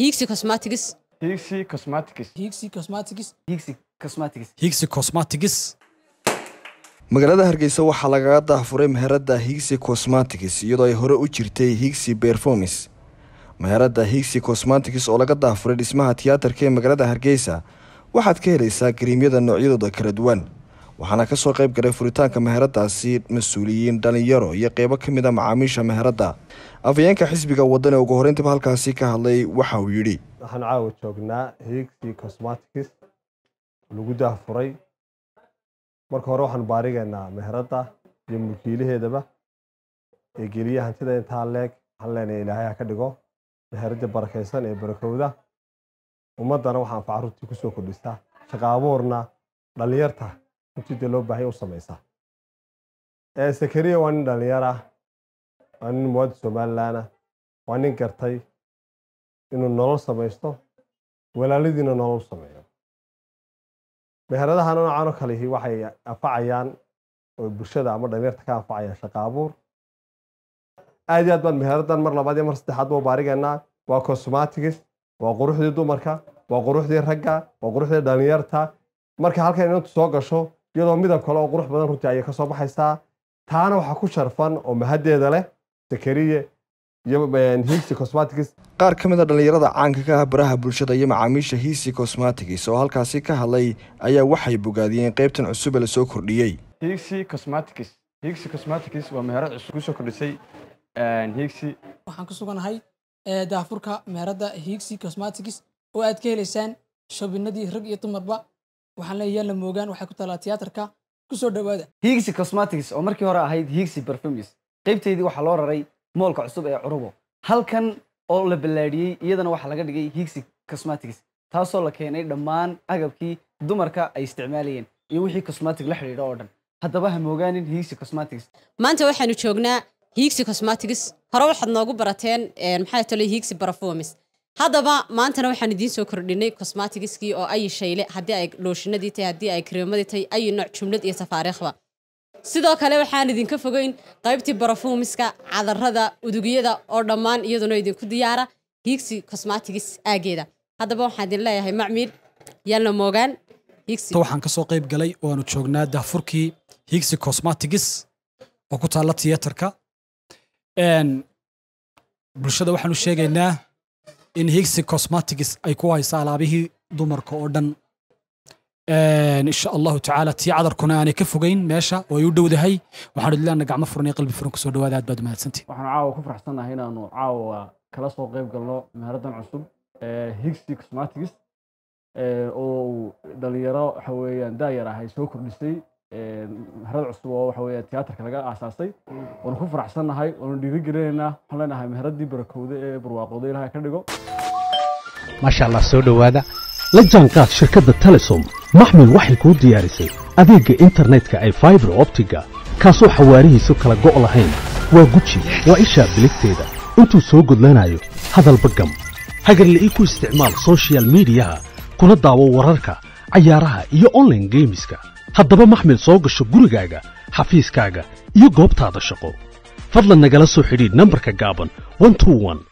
Higsi Cosmetics. Higsi Cosmetics. Higsi Cosmetics. Higsi Cosmetics. Higsi Cosmetics. magaalada hargeysa waxaa lagaga daahfuray meherada higsi cosmatics iyadoo ay hore u jirtay higsi berfomis meherada higsi cosmatics oo laga daahfuray dhismaha tiyaatarka ee magaalada hargeysa waxaad ka helaysaa kariimyada noocyadooda kala duwan waxaana kasoo qayb galay furitaanka meheradaasi mas-uuliyiin dhallinyaro iyo qeybo ka mid a ah macaamiisha meheradda afayeenka xisbiga wadan ee ugu horreyntiba halkaasi ka hadlay waxa uu yidhi waxaan caawa joognaa hiigsii cosmatics lagu daahfuray marka hore waxaan baarigaynaa meheradda iyo mulkiilaheedaba ee geliya hantida intaa leeg waxaan leenahay ilaahay ha ka dhigo meherada barakaysan ee barakowda ummaddana waxaan faca runtii kusoo kordhisaa shaqaabuurna dhalinyarta intide loo baahaya u eh, samaysaa sakariya waa nin dhallinyar ah waa nin muwaadin somalilan waa nin gartay inuu nolol samaysto walaalidiina nolol sameeyo meheradaha noocaanoo kalihi waxay anfacayaan oo bulshada ama dhallinyarta ka anfacayaan shaqaabuur aad iyo aad baan meheradan mar labaad iyo mar saddexaad saddexaadba ubaarigaynaa waa cosmatics waa quruxdii dumarka waa quruxdii ragga waa quruxdii dhallinyarta marka halkan inantu soo gasho iyadoo midab kale oo qurux badan runtii ayay kasoo baxaysaa taana waxaa ku sharfan oo mahadeeda leh sakariye iyo hiisi cosmatics qaar ka mid a ah dhallinyarada caanka ka ah baraha bulshada iyo macaamiisha hiisi cosmatics oo halkaasi ka hadlay ayaa waxay bogaadiyeen qaybtan cusub ee lasoo kordhiyey hiisi cosmatics hiisi cosmatics waa meherad cusub kusoo kordhisay hiisi waxaan ku suganahay daafurka meherada hiisi cosmatics oo aad ka helaysaan shabinadii rag iyo dumarba waxaan leeyahay la moogaan waxay ku taalaa tiyaatarka kusoo dhowaada hiigsi cosmatics oo markii hore ahayd hiigsi perfumes qaybteedii waxaa loo raray moolka cusub ee curubo halkan oo la ballaadhiyey iyadana waxaa laga dhigay higsi cosmatics taasoo la keenay dhammaan agabkii dumarka ay isticmaalayeen iyo wixii cosmatic la xidhiidha oo dhan haddaba ha moogaanin hiigsi cosmatics maanta waxaanu joognaa hiigsi cosmatics hore waxaad noogu barateen maxaa tole hiigsi perfumes haddaba maantana waxaan idiin soo kordhinay cosmatigiskii oo ayi shayle haddii ay looshinadii tahay haddii ay kareemadii tahay ayi nooc jumlad iyo safaariikhba sidoo kale waxaan idinka fogeyn qaybtii barafuumiska cadarada udugyada oo dhammaan iyaduna idinku diyaara hiigsi cosmatigis aageeda haddaba waxaan idin leeyahay macmiil yaalna moogaan waxaan ka qayb galay ooaanu joognaa daafurkii hiigsi cosmatigis oo ku taalla tiyatarka bulshada waxaanu sheegaynaa in higsi cosmatics ay ku hayso alaabihii dumarka oo dhan insha allahu tacaala tii cadarkuna aanay ka fogeyn meesha way u dhowdahay waxaan udlaana gacmo furan iyo qalbi furan kusoo dhawaada aad baad mahadsantihi waxaan caawa ku faraxsannahay inaanu caawa kala soo qayb galno maharadan cusub higsi cosmatics oo dhalinyaro waxa weeyaan daayar ah ay soo kordhisay meherad cusub oo waxa weye tiyaatarka laga aasaasay waanu mm. ku faraxsannahay waanu dhiirigelinaynaa waxaan leenahay meheraddii barakowda ee barwaaqooda ilahay ka dhigo maasha allah soo dhowaada la jaanqaad shirkadda telesom maxmed waxay kuu diyaarisay adeegga internetka ay faibar optiga kaasoo xawaarihiisu kala go' lahayn waa guji waa ishaa biligteeda intuu soo gudlanayo hadalba gam hagarle ii ku isticmaal sochial midiyaha kuna daawo wararka cayaaraha iyo online geemiska haddaba maxmed soo gasho gurigaaga xafiiskaaga iyo goobtaada shaqo fadlan nagala soo xidhiid nambarka gaaban